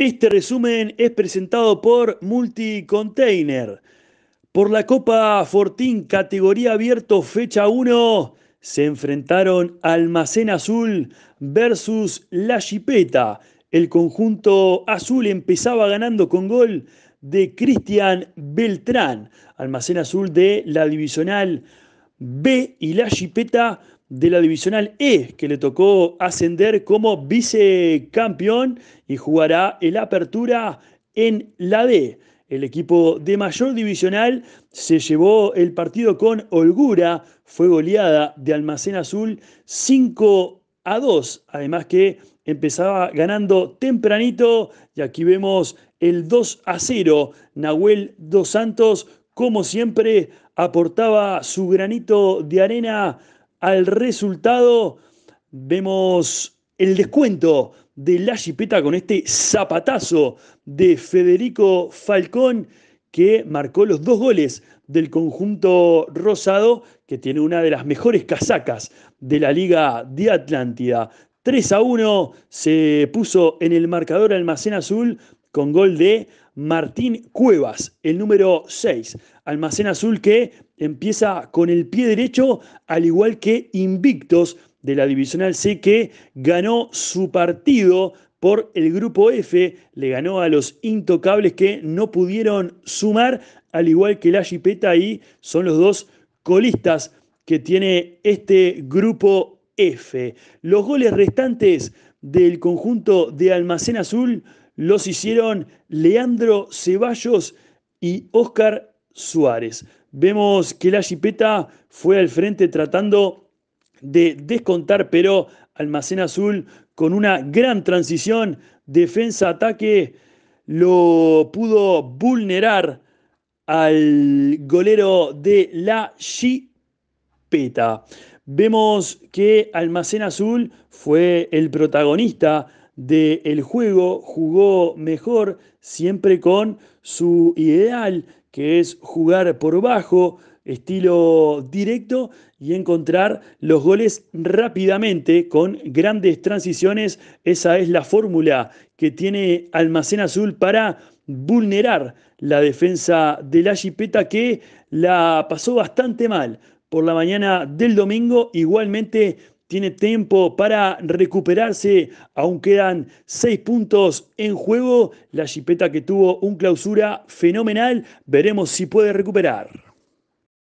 Este resumen es presentado por Multicontainer. Por la Copa Fortín, categoría abierto, fecha 1, se enfrentaron Almacén Azul versus La Chipeta. El conjunto azul empezaba ganando con gol de Cristian Beltrán. Almacén Azul de la Divisional B y La Chipeta de la Divisional E, que le tocó ascender como vicecampeón y jugará el apertura en la D. El equipo de mayor divisional se llevó el partido con holgura, fue goleada de Almacén Azul 5 a 2, además que empezaba ganando tempranito y aquí vemos el 2 a 0. Nahuel Dos Santos, como siempre, aportaba su granito de arena al resultado. Vemos el descuento de la chipeta con este zapatazo de Federico Falcón que marcó los dos goles del conjunto rosado, que tiene una de las mejores casacas de la Liga de Atlántida. 3 a 1 se puso en el marcador Almacén Azul con gol de Martín Cuevas, el número 6. Almacén Azul que empieza con el pie derecho, al igual que Invictos de la Divisional C, que ganó su partido por el grupo F, le ganó a los intocables que no pudieron sumar, al igual que la Gipeta y son los dos colistas que tiene este grupo F. Los goles restantes del conjunto de Almacén Azul los hicieron Leandro Ceballos y Óscar Suárez. Vemos que la Chipeta fue al frente tratando de descontar, pero Almacén Azul con una gran transición, defensa-ataque, lo pudo vulnerar al golero de la Chipeta. Vemos que Almacén Azul fue el protagonista del juego jugó mejor, siempre con su ideal, que es jugar por bajo, estilo directo y encontrar los goles rápidamente con grandes transiciones. Esa es la fórmula que tiene Almacén Azul para vulnerar la defensa de la Chipeta que la pasó bastante mal por la mañana del domingo. Igualmente tiene tiempo para recuperarse. Aún quedan seis puntos en juego. La chipeta que tuvo un clausura fenomenal. Veremos si puede recuperar.